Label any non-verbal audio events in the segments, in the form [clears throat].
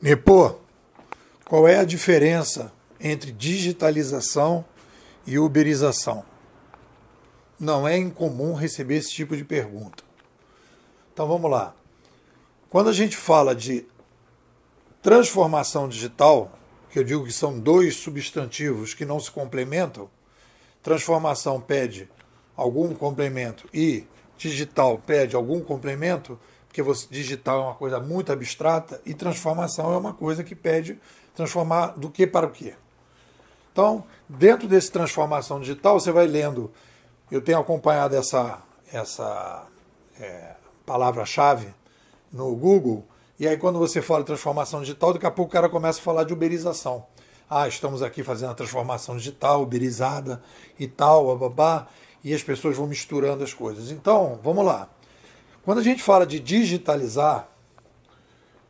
Nepô, qual é a diferença entre digitalização e uberização? Não é incomum receber esse tipo de pergunta. Então vamos lá. Quando a gente fala de transformação digital, que eu digo que são dois substantivos que não se complementam, transformação pede algum complemento e digital pede algum complemento, porque você digital é uma coisa muito abstrata e transformação é uma coisa que pede transformar do que para o que. Então, dentro desse transformação digital, você vai lendo. Eu tenho acompanhado essa, essa é, palavra-chave no Google, e aí quando você fala transformação digital, daqui a pouco o cara começa a falar de uberização. Ah, estamos aqui fazendo a transformação digital, uberizada e tal, babá, e as pessoas vão misturando as coisas. Então, vamos lá. Quando a gente fala de digitalizar,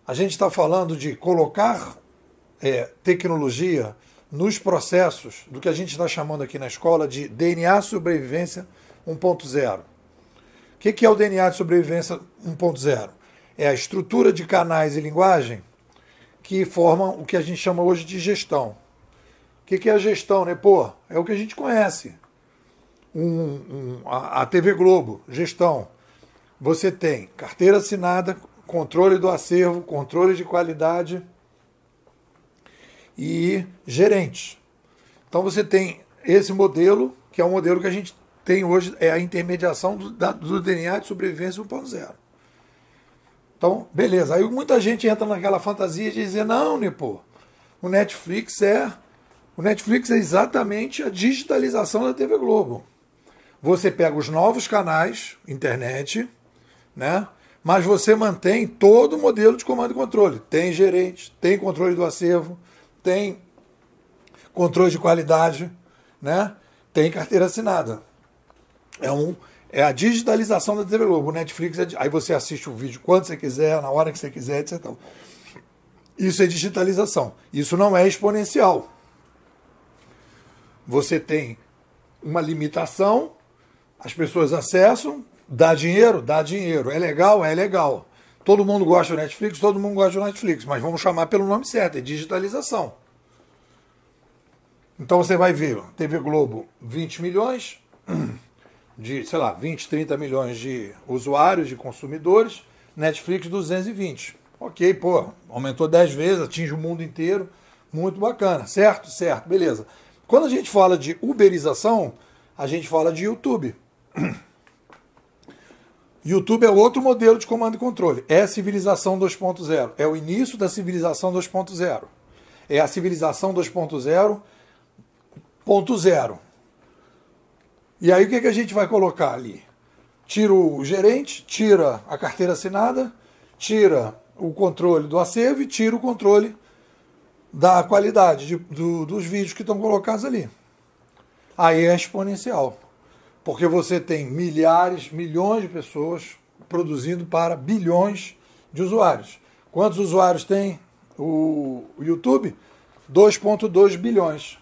a gente está falando de colocar é, tecnologia nos processos do que a gente está chamando aqui na escola de DNA sobrevivência 1.0. O que, que é o DNA de sobrevivência 1.0? É a estrutura de canais e linguagem que formam o que a gente chama hoje de gestão. O que, que é a gestão, né? Pô, é o que a gente conhece. Um, um, a, a TV Globo, gestão você tem carteira assinada, controle do acervo, controle de qualidade e gerente. Então você tem esse modelo, que é o modelo que a gente tem hoje, é a intermediação do, da, do DNA de sobrevivência 1.0. Então, beleza. Aí muita gente entra naquela fantasia de dizer, não, Nipo, o Netflix é. O Netflix é exatamente a digitalização da TV Globo. Você pega os novos canais, internet, né? mas você mantém todo o modelo de comando e controle. Tem gerente, tem controle do acervo, tem controle de qualidade, né? tem carteira assinada. É, um, é a digitalização da TV Globo. O Netflix, é aí você assiste o vídeo quando você quiser, na hora que você quiser, etc. Isso é digitalização. Isso não é exponencial. Você tem uma limitação, as pessoas acessam, Dá dinheiro? Dá dinheiro. É legal? É legal. Todo mundo gosta do Netflix? Todo mundo gosta do Netflix. Mas vamos chamar pelo nome certo, é digitalização. Então você vai ver, TV Globo, 20 milhões [clears throat] de, sei lá, 20, 30 milhões de usuários, de consumidores, Netflix 220. Ok, pô, aumentou 10 vezes, atinge o mundo inteiro, muito bacana, certo? Certo, beleza. Quando a gente fala de uberização, a gente fala de YouTube. [clears throat] YouTube é outro modelo de comando e controle. É civilização 2.0. É o início da civilização 2.0. É a civilização 2.0. E aí o que, é que a gente vai colocar ali? Tira o gerente, tira a carteira assinada, tira o controle do acervo e tira o controle da qualidade de, do, dos vídeos que estão colocados ali. Aí é exponencial porque você tem milhares, milhões de pessoas produzindo para bilhões de usuários. Quantos usuários tem o YouTube? 2,2 bilhões.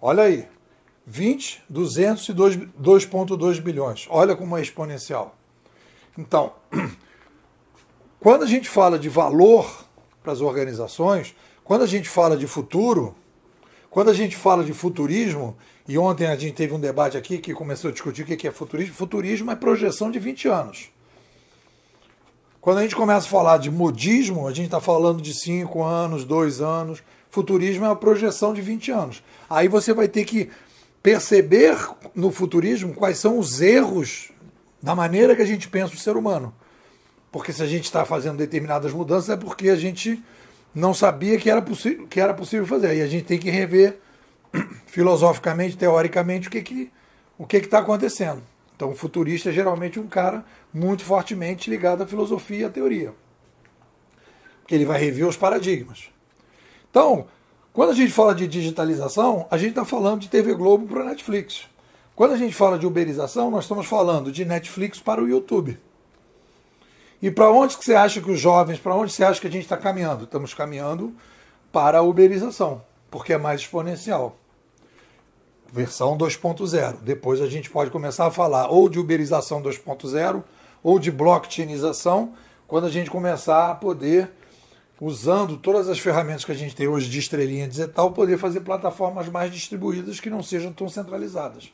Olha aí. 20, 200 e 2,2 bilhões. Olha como é exponencial. Então, [clears throat] quando a gente fala de valor para as organizações, quando a gente fala de futuro, quando a gente fala de futurismo, e ontem a gente teve um debate aqui que começou a discutir o que é futurismo, futurismo é projeção de 20 anos. Quando a gente começa a falar de modismo, a gente está falando de 5 anos, 2 anos. Futurismo é uma projeção de 20 anos. Aí você vai ter que perceber no futurismo quais são os erros da maneira que a gente pensa o ser humano. Porque se a gente está fazendo determinadas mudanças, é porque a gente não sabia que era, que era possível fazer. E a gente tem que rever [clears throat] filosoficamente, teoricamente, o que que o que está acontecendo. Então, o futurista é geralmente um cara muito fortemente ligado à filosofia e à teoria. Porque ele vai rever os paradigmas. Então, quando a gente fala de digitalização, a gente está falando de TV Globo para Netflix. Quando a gente fala de uberização, nós estamos falando de Netflix para o YouTube. E para onde que você acha que os jovens, para onde você acha que a gente está caminhando? Estamos caminhando para a uberização, porque é mais exponencial. Versão 2.0. Depois a gente pode começar a falar ou de uberização 2.0 ou de blockchainização, quando a gente começar a poder, usando todas as ferramentas que a gente tem hoje de e tal poder fazer plataformas mais distribuídas que não sejam tão centralizadas.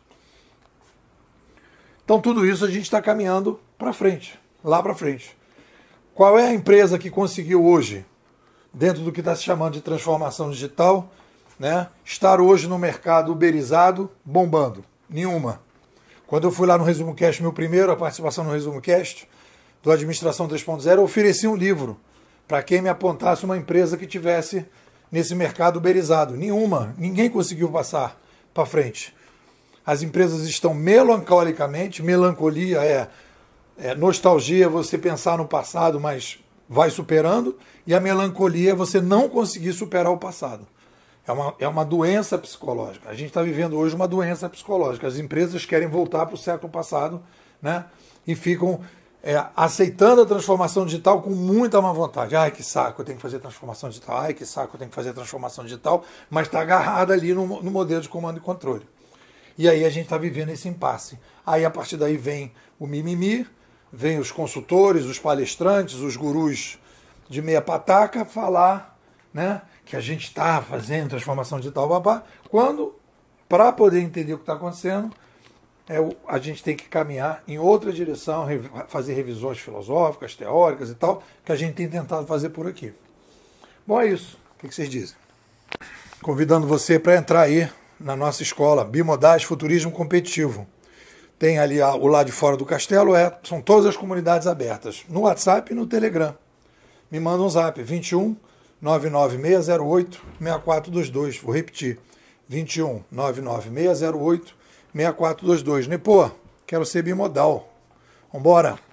Então tudo isso a gente está caminhando para frente lá para frente. Qual é a empresa que conseguiu hoje, dentro do que está se chamando de transformação digital, né, estar hoje no mercado uberizado, bombando? Nenhuma. Quando eu fui lá no Resumo Cast, meu primeiro, a participação no Resumo Cast, do Administração 3.0, eu ofereci um livro para quem me apontasse uma empresa que tivesse nesse mercado uberizado. Nenhuma, ninguém conseguiu passar para frente. As empresas estão melancolicamente, melancolia é é, nostalgia é você pensar no passado, mas vai superando, e a melancolia é você não conseguir superar o passado. É uma, é uma doença psicológica. A gente está vivendo hoje uma doença psicológica. As empresas querem voltar para o século passado né, e ficam é, aceitando a transformação digital com muita má vontade. Ai, que saco, eu tenho que fazer transformação digital. Ai, que saco, eu tenho que fazer transformação digital. Mas está agarrada ali no, no modelo de comando e controle. E aí a gente está vivendo esse impasse. Aí a partir daí vem o mimimi, vêm os consultores, os palestrantes, os gurus de meia pataca falar né, que a gente está fazendo transformação digital, babá, quando, para poder entender o que está acontecendo, é, a gente tem que caminhar em outra direção, fazer revisões filosóficas, teóricas e tal, que a gente tem tentado fazer por aqui. Bom, é isso. O que vocês dizem? Convidando você para entrar aí na nossa escola Bimodais Futurismo Competitivo tem ali a, o lado de fora do castelo, é, são todas as comunidades abertas, no WhatsApp e no Telegram. Me manda um zap, 21 99608 6422. Vou repetir, 21 99608 6422. Nepô, quero ser bimodal. Vambora!